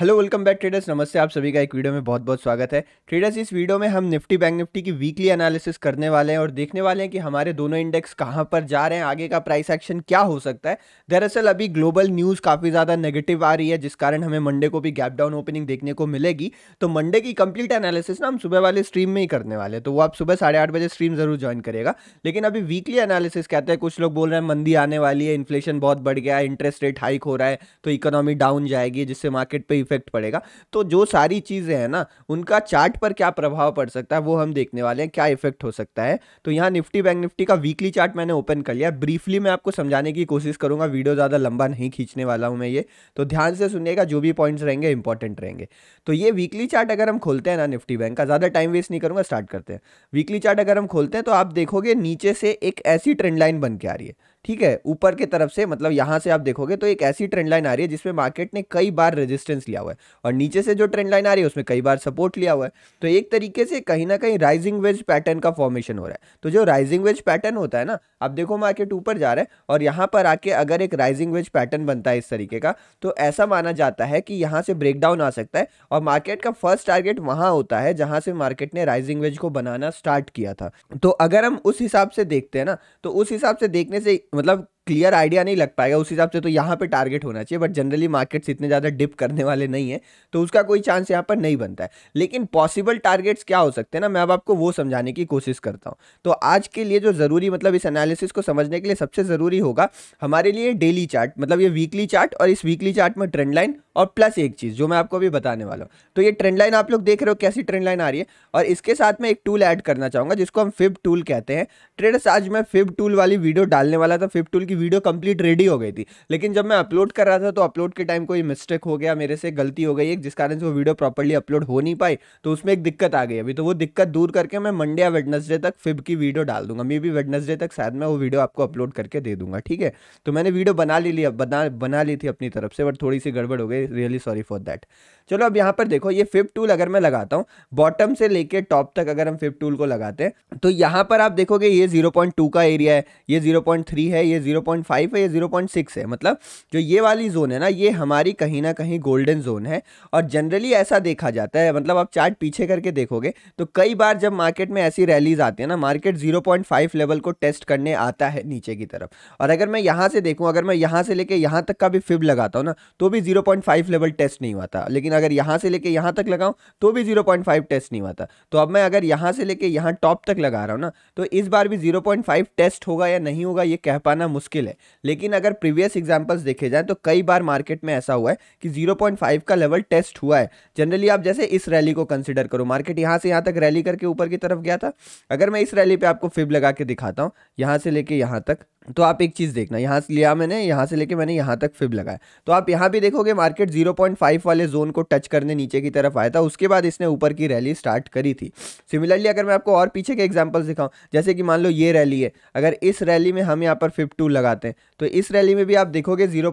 hello welcome back traders नमस्ते आप सभी का एक वीडियो में बहुत बहुत स्वागत है ट्रेडर्स इस वीडियो में हम निफ्टी बैंक निफ्टी की वीकली एनालिसिस करने वाले हैं और देखने वाले हैं कि हमारे दोनों इंडेक्स कहां पर जा रहे हैं आगे का प्राइस एक्शन क्या हो सकता है दरअसल अभी ग्लोबल न्यूज़ काफ़ी ज़्यादा नेगेटिव आ रही है जिस कारण हमें मंडे को भी गैप डाउन ओपनिंग देखने को मिलेगी तो मंडे की कंप्लीट एनालिसिस ना हम सुबह वाले स्ट्रीम में ही करने वाले तो वो आप सुबह साढ़े बजे स्ट्रीम ज़रूर ज्वाइन करेगा लेकिन अभी वीकली एनालिसिस कहते हैं कुछ लोग बोल रहे हैं मंदी आने वाली है इन्फ्लेशन बहुत बढ़ गया है इंटरेस्ट रेट हाइक हो रहा है तो इकोनॉमी डाउन जाएगी जिससे मार्केट पर इफेक्ट पड़ेगा तो जो सारी चीज़ें हैं ना उनका चार्ट पर क्या प्रभाव पड़ सकता है वो हम देखने वाले हैं क्या इफेक्ट हो सकता है तो यहाँ निफ्टी बैंक निफ्टी का वीकली चार्ट मैंने ओपन कर लिया ब्रीफली मैं आपको समझाने की कोशिश करूँगा वीडियो ज़्यादा लंबा नहीं खींचने वाला हूँ मैं ये तो ध्यान से सुनिएगा जो भी पॉइंट्स रहेंगे इंपॉर्टेंट रहेंगे तो ये वीकली चार्ट अगर हम खोलते हैं ना निफ्टी बैंक का ज़्यादा टाइम वेस्ट नहीं करूँगा स्टार्ट करते हैं वीकली चार्ट अगर हम खोलते हैं तो आप देखोगे नीचे से एक ऐसी ट्रेंड लाइन बन के आ रही है ठीक है ऊपर की तरफ से मतलब यहाँ से आप देखोगे तो एक ऐसी ट्रेंड लाइन आ रही है जिसमें मार्केट ने कई बार रेजिस्टेंस लिया हुआ है और नीचे से जो ट्रेंड लाइन आ रही है उसमें कई बार सपोर्ट लिया हुआ है तो एक तरीके से कहीं ना कहीं राइजिंग वेज पैटर्न का फॉर्मेशन हो रहा है तो जो राइजिंग वेज पैटर्न होता है ना आप देखो मार्केट ऊपर जा रहा है और यहाँ पर आके अगर एक राइजिंग वेज पैटर्न बनता है इस तरीके का तो ऐसा माना जाता है कि यहाँ से ब्रेकडाउन आ सकता है और मार्केट का फर्स्ट टारगेट वहाँ होता है जहाँ से मार्केट ने राइजिंग वेज को बनाना स्टार्ट किया था तो अगर हम उस हिसाब से देखते हैं ना तो उस हिसाब से देखने से मतलब क्लियर आइडिया नहीं लग पाएगा उस हिसाब से तो यहाँ पे टारगेट होना चाहिए बट जनरली मार्केट्स इतने ज़्यादा डिप करने वाले नहीं है तो उसका कोई चांस यहाँ पर नहीं बनता है लेकिन पॉसिबल टारगेट्स क्या हो सकते हैं ना मैं अब आपको वो समझाने की कोशिश करता हूँ तो आज के लिए जो ज़रूरी मतलब इस एनालिसिस को समझने के लिए सबसे ज़रूरी होगा हमारे लिए डेली चार्ट मतलब ये वीकली चार्ट और इस वीकली चार्ट में ट्रेंड लाइन और प्लस एक चीज़ जो मैं आपको अभी बताने वाला हूँ तो ये ट्रेंड लाइन आप लोग देख रहे हो कैसी ट्रेंड लाइन आ रही है और इसके साथ में एक टूल ऐड करना चाहूँगा जिसको हम फिप टूल कहते हैं ट्रेडर्स आज मैं फिप टूल वाली वीडियो डालने वाला था फिप टूल की वीडियो कंप्लीट रेडी हो गई थी लेकिन जब मैं अपलोड कर रहा था तो अपलोड के टाइम कोई मिस्टेक हो गया मेरे से गलती हो गई एक जिस कारण से वो वीडियो प्रॉपरली अपलोड हो नहीं पाई तो उसमें एक दिक्कत आ गई अभी तो वो दिक्कत दूर करके मैं मंडे या वेडनसडे तक फिब की वीडियो डाल दूंगा मे भी वेडनसडे तक शायद मैं वो वीडियो आपको अपलोड करके दे दूंगा ठीक है तो मैंने वीडियो बना ली ली बना बना ली थी अपनी तरफ से बट थोड़ी सी गड़बड़ हो गई रियली सॉरी फॉर दैट चलो अब यहाँ पर देखो ये फिफ टूल अगर मैं लगाता हूँ बॉटम से लेके टॉप तक अगर हम फिप टूल को लगाते हैं तो यहाँ पर आप देखोगे ये 0.2 का एरिया है ये 0.3 है ये 0.5 है या 0.6 है मतलब जो ये वाली जोन है ना ये हमारी कहीं ना कहीं गोल्डन जोन है और जनरली ऐसा देखा जाता है मतलब आप चार्ट पीछे करके देखोगे तो कई बार जब मार्केट में ऐसी रैलीज आती है ना मार्केट 0.5 लेवल को टेस्ट करने आता है नीचे की तरफ और अगर मैं यहाँ से देखूँ अगर मैं यहाँ से लेके यहाँ तक का भी फिब लगाता हूँ ना तो भी 0.5 लेवल टेस्ट नहीं हुआ था लेकिन अगर यहाँ से लेके यहाँ तक लगाऊँ तो भी 0.5 टेस्ट नहीं हुआ था तो अब मैं अगर यहाँ से लेके यहाँ टॉप तक लगा रहा हूँ ना तो इस बार भी 0.5 टेस्ट होगा या नहीं होगा ये कह पाना मुश्किल मुश्किल है लेकिन अगर प्रीवियस एग्जाम्पल्स देखे जाए तो कई बार मार्केट में ऐसा हुआ है कि 0.5 का लेवल टेस्ट हुआ है जनरली आप जैसे इस रैली को कंसिडर करो मार्केट यहाँ से यहाँ तक रैली करके ऊपर की तरफ गया था अगर मैं इस रैली पर आपको फिब लगा के दिखाता हूँ यहाँ से लेके यहाँ तक तो आप एक चीज़ देखना यहाँ से लिया मैंने यहाँ से लेके मैंने यहाँ तक फिब लगाया तो आप यहाँ भी देखोगे मार्केट 0.5 वाले जोन को टच करने नीचे की तरफ आया था उसके बाद इसने ऊपर की रैली स्टार्ट करी थी सिमिलरली अगर मैं आपको और पीछे के एग्जांपल्स दिखाऊं जैसे कि मान लो ये रैली है अगर इस रैली में हम यहाँ पर फिफ टू लगाते हैं तो इस रैली में भी आप देखोगे ज़ीरो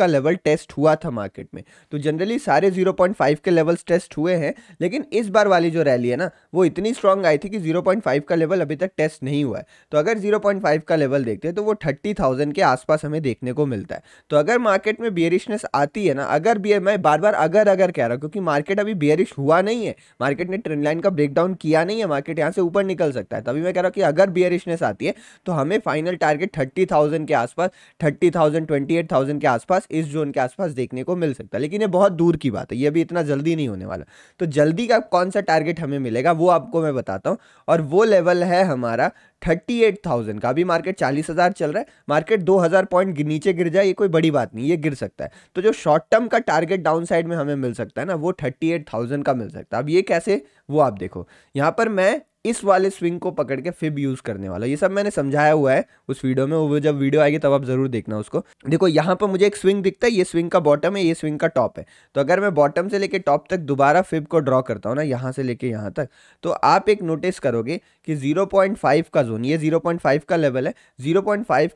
का लेवल टेस्ट हुआ था मार्केट में तो जनरली सारे ज़ीरो के लेवल्स टेस्ट हुए हैं लेकिन इस बार वाली जो रैली है ना वो इतनी स्ट्रांग आई थी कि ज़ीरो का लेवल अभी तक टेस्ट नहीं हुआ है तो अगर ज़ीरो का लेवल देखते हैं तो तो वो थर्टी थाउजेंड के आसपास हमें देखने को मिलता है तो अगर मार्केट में बियरिशनेस आती है ना अगर बी मैं बार बार अगर अगर कह रहा हूँ क्योंकि मार्केट अभी बियरिश हुआ नहीं है मार्केट ने ट्रेंड लाइन का ब्रेकडाउन किया नहीं है मार्केट यहाँ से ऊपर निकल सकता है तभी मैं कह रहा हूँ कि अगर बियरिशनेस आती है तो हमें फाइनल टारगेट थर्टी के आसपास थर्टी थाउजेंड थाउजेंड के आसपास इस जोन के आसपास देखने को मिल सकता है लेकिन ये बहुत दूर की बात है ये भी इतना जल्दी नहीं होने वाला तो जल्दी का कौन सा टारगेट हमें मिलेगा वो आपको मैं बताता हूँ और वो लेवल है हमारा थर्टी एट थाउजेंड का अभी मार्केट चालीस हज़ार चल रहा है मार्केट दो हज़ार पॉइंट नीचे गिर जाए ये कोई बड़ी बात नहीं ये गिर सकता है तो जो शॉर्ट टर्म का टारगेट डाउन साइड में हमें मिल सकता है ना वो थर्टी एट थाउजेंड का मिल सकता है अब ये कैसे वो आप देखो यहाँ पर मैं इस वाले स्विंग को पकड़ के फिब यूज़ करने वाला ये सब मैंने समझाया हुआ है उस वीडियो में वो जब वीडियो आएगी तब आप ज़रूर देखना उसको देखो यहाँ पर मुझे एक स्विंग दिखता है ये स्विंग का बॉटम है ये स्विंग का टॉप है तो अगर मैं बॉटम से लेके टॉप तक दोबारा फिब को ड्रॉ करता हूँ ना यहाँ से लेके यहाँ तक तो आप एक नोटिस करोगे कि ज़ीरो का जोन ये ज़ीरो का लेवल है ज़ीरो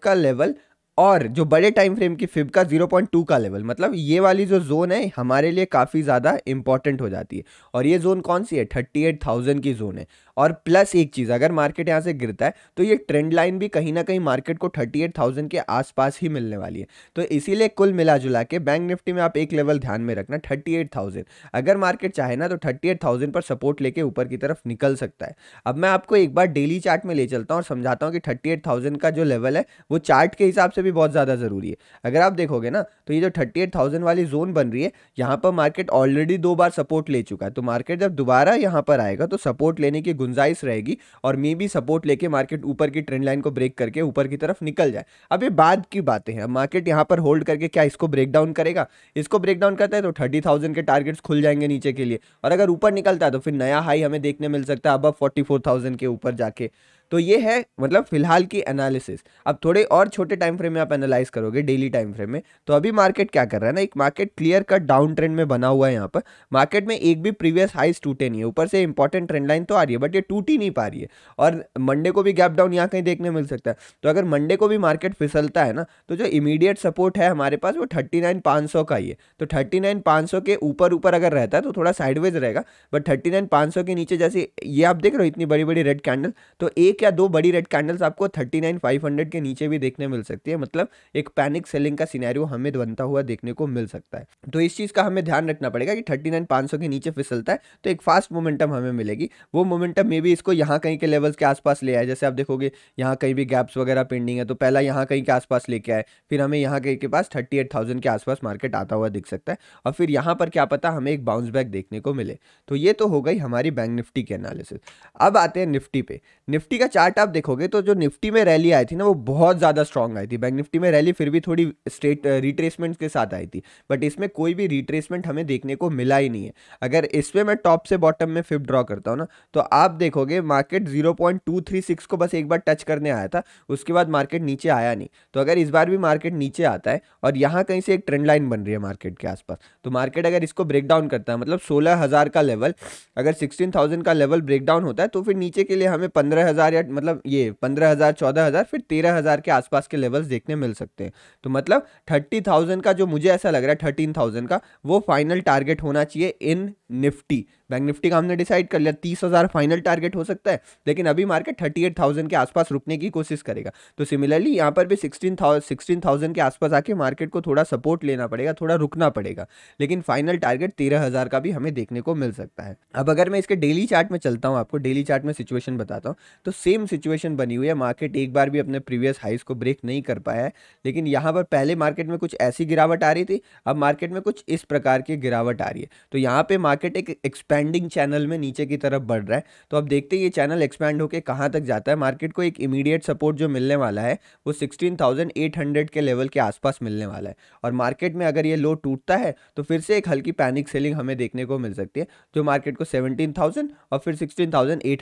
का लेवल और जो बड़े टाइम फ्रेम की फिब का 0.2 का लेवल मतलब ये वाली जो जोन है हमारे लिए काफ़ी ज़्यादा इंपॉर्टेंट हो जाती है और ये जोन कौन सी है 38,000 की जोन है और प्लस एक चीज़ अगर मार्केट यहाँ से गिरता है तो ये ट्रेंड लाइन भी कहीं ना कहीं मार्केट को थर्टी एट थाउजेंड के आसपास ही मिलने वाली है तो इसीलिए कुल मिला जुला के बैंक निफ्टी में आप एक लेवल ध्यान में रखना थर्टी एट थाउजेंड अगर मार्केट चाहे ना तो थर्टी एट थाउजेंड पर सपोर्ट लेके ऊपर की तरफ निकल सकता है अब मैं आपको एक बार डेली चार्ट में ले चलता हूँ और समझाता हूँ कि थर्टी एट थाउजेंड का जो लेवल है वो चार्ट के हिसाब से भी बहुत ज़्यादा ज़रूरी है अगर आप देखोगे ना तो ये जो थर्टी एट थाउजेंड वाली जोन बन रही है यहाँ पर मार्केट ऑलरेडी दो बार सपोर्ट ले चुका है तो मार्केट जब दोबारा यहाँ पर आएगा तो सपोर्ट लेने की गुंजाइश रहेगी और मे बी सपोर्ट लेके मार्केट ऊपर की ट्रेंड लाइन को ब्रेक करके ऊपर की तरफ निकल जाए अब ये बाद की बातें हैं मार्केट यहाँ पर होल्ड करके क्या इसको ब्रेक डाउन करेगा इसको ब्रेक डाउन करता है तो थर्टी थाउजेंड के टारगेट्स खुल जाएंगे नीचे के लिए और अगर ऊपर निकलता है तो फिर नया हाई हमें देखने मिल सकता है अब फोर्टी फोर थाउजेंड के ऊपर जाके तो ये है मतलब फिलहाल की एनालिसिस अब थोड़े और छोटे टाइम फ्रेम में आप एनालाइज करोगे डेली टाइम फ्रेम में तो अभी मार्केट क्या कर रहा है ना एक market clear cut down trend में बना हुआ है यहाँ पर मार्केट में एक भी प्रीवियस हाइस टूटे नहीं है ऊपर से इंपॉर्टेंट ट्रेंड लाइन तो आ रही है बट ये टूट ही नहीं पा रही है और मंडे को भी गैप डाउन यहाँ कहीं देखने मिल सकता है तो अगर मंडे को भी मार्केट फिसलता है ना तो जो इमीडिएट सपोर्ट है हमारे पास वो थर्टी नाइन सौ का ही है तो थर्टी नाइन सौ के ऊपर ऊपर अगर रहता है तो थोड़ा साइडवेज रहेगा बट थर्टी नाइन सौ के नीचे जैसे ये आप देख रहे हो इतनी बड़ी बड़ी रेड कैंडल तो एक एक या दो बड़ी रेड कैंडल्स आपको थर्टी नाइन फाइव हंड्रेड के नीचे भी देखने मिल सकती है मतलब एक पैनिक सेलिंग का सिनेरियो हमें बनता हुआ देखने को मिल सकता है तो इस चीज़ का हमें ध्यान रखना पड़ेगा कि थर्टी नाइन पाँच सौ के नीचे फिसलता है तो एक फास्ट मोमेंटम हमें मिलेगी वो मोमेंटम मे भी इसको यहाँ कहीं के लेवल्स के आसपास ले आए जैसे आप देखोगे यहाँ कहीं भी गैप्स वगैरह पेंडिंग है तो पहला यहाँ कहीं के आसपास लेके आए फिर हमें यहाँ कहीं के पास थर्टी एट थाउजेंड के आसपास मार्केट आता हुआ दिख सकता है और फिर यहाँ पर क्या पता हमें एक बाउंस बैक देखने को मिले तो ये तो हो गई हमारी बैंक निफ्टी की एनालिसिस अब आते हैं निफ्टी पे निफ्टी का चार्ट आप देखोगे तो जो निफ्टी में रैली आई थी ना वो बहुत ज़्यादा स्ट्रॉन्ग आई थी बैंक निफ्टी में रैली फिर भी थोड़ी स्ट्रेट रिट्रेसमेंट के साथ आई थी बट इसमें कोई भी रिट्रेसमेंट हमें देखने को मिला ही नहीं है अगर इसमें मैं टॉप से बॉटम में फिफ्ट ड्रॉ करता हूँ ना तो आप देखोगे मार्केट जीरो को बस एक बार टच करने आया था उसके बाद मार्केट नीचे आया नहीं तो अगर इस बार भी मार्केट नीचे आता है और यहाँ कहीं से एक ट्रेंड लाइन बन रही है मार्केट के आसपास तो मार्केट अगर इसको ब्रेक डाउन करता है मतलब सोलह का लेवल अगर सिक्सटीन का लेवल ब्रेक डाउन होता है तो फिर नीचे के लिए हमें पंद्रह या मतलब ये पंद्रह हजार चौदह हजार फिर तेरह हजार के आसपास के लेवल्स देखने मिल सकते हैं तो मतलब थर्टी थाउजेंड का जो मुझे ऐसा लग रहा है थर्टीन थाउजेंड का वो फाइनल टारगेट होना चाहिए इन निफ्टी बैंक निफ्टी का हमने डिसाइड कर लिया तीस हज़ार फाइनल टारगेट हो सकता है लेकिन अभी मार्केट थर्टी एट थाउजेंड के आसपास रुकने की कोशिश करेगा तो सिमिलरली यहाँ पर भी सिक्सटीन थाउजेंड सिक्सटीन थाउजेंड के आसपास आके मार्केट को थोड़ा सपोर्ट लेना पड़ेगा थोड़ा रुकना पड़ेगा लेकिन फाइनल टारगेट तेरह हज़ार का भी हमें देखने को मिल सकता है अब अगर मैं इसके डेली चार्ट में चलता हूँ आपको डेली चार्ट में सिचुएशन बताता हूँ तो सेम सिचुएशन बनी हुई है मार्केट एक बार भी अपने प्रीवियस हाइस को ब्रेक नहीं कर पाया है लेकिन यहाँ पर पहले मार्केट में कुछ ऐसी गिरावट आ रही थी अब मार्केट में कुछ इस प्रकार की गिरावट आ रही है तो यहाँ पर मार्केट एक एक्सपेक्ट एक्सपेंडिंग चैनल में नीचे की तरफ बढ़ रहा है तो अब देखते हैं ये चैनल एक्सपैंड होकर कहाँ तक जाता है मार्केट को एक इमीडिएट सपोर्ट जो मिलने वाला है वो 16,800 के लेवल के आसपास मिलने वाला है और मार्केट में अगर ये लो टूटता है तो फिर से एक हल्की पैनिक सेलिंग हमें देखने को मिल सकती है जो मार्केट को थाउजेंड और फिर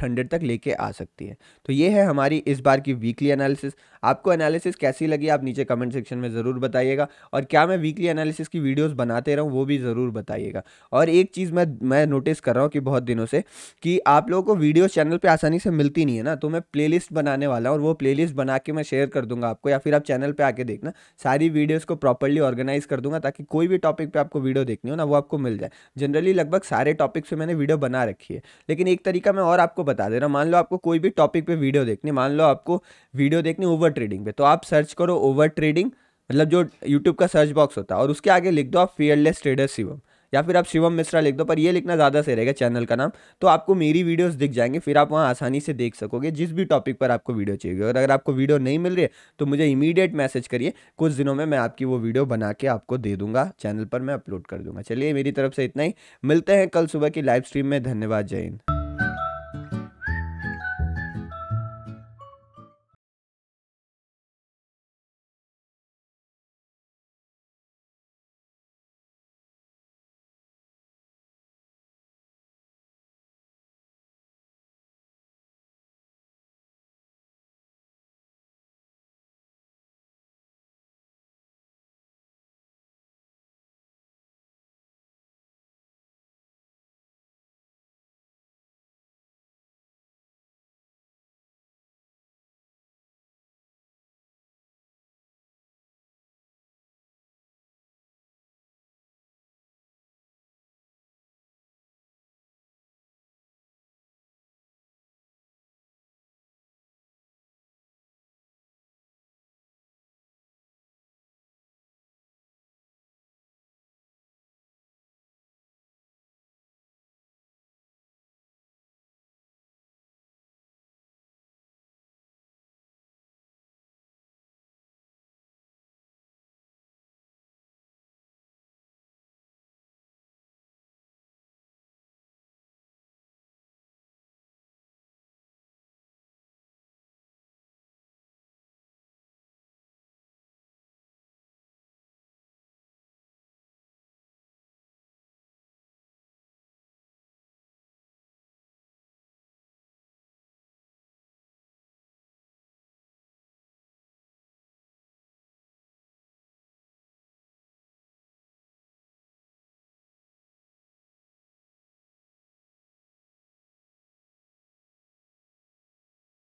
हंड्रेड तक लेके आ सकती है तो ये है हमारी इस बार की वीकली एनालिसिस आपको एनालिसिस कैसी लगी आप नीचे कमेंट सेक्शन में ज़रूर बताइएगा और क्या मैं वीकली एनालिसिस की वीडियोज़ बनाते रहूँ वो भी ज़रूर बताइएगा और एक चीज़ मैं मैं नोटिस कर रहा हूँ कि बहुत दिनों से कि आप लोगों को वीडियो चैनल पर आसानी से मिलती नहीं है ना तो मैं प्ले बनाने वाला हूँ और वो प्लेलिस्ट बना के मैं शेयर कर दूंगा आपको या फिर आप चैनल पर आके देखना सारी वीडियोज़ को प्रॉपरली ऑर्गेनाइज कर दूँगा ताकि कोई भी टॉपिक पर आपको वीडियो देखनी हो ना वो आपको मिल जाए जनरली लगभग सारे टॉपिक्स पर मैंने वीडियो बना रखी है लेकिन एक तरीका मैं और आपको बता दे रहा हूँ मान लो आपको कोई भी टॉपिक पर वीडियो देखनी मान लो आपको वीडियो देखनी ओवर ट्रेडिंग पे तो आप सर्च करो ओवर ट्रेडिंग मतलब जो यूट्यूब का सर्च बॉक्स होता है और उसके आगे लिख दो आप फियरलेस ट्रेडर शिवम या फिर आप शिवम मिश्रा लिख दो पर ये लिखना ज़्यादा सही रहेगा चैनल का नाम तो आपको मेरी वीडियोस दिख जाएंगे फिर आप वहाँ आसानी से देख सकोगे जिस भी टॉपिक पर आपको वीडियो चाहिए और अगर आपको वीडियो नहीं मिल रही है तो मुझे इमीडिएट मैसेज करिए कुछ दिनों में मैं आपकी वो वीडियो बना के आपको दे दूंगा चैनल पर मैं अपलोड कर दूंगा चलिए मेरी तरफ से इतना ही मिलते हैं कल सुबह की लाइव स्ट्रीम में धन्यवाद जय हिंद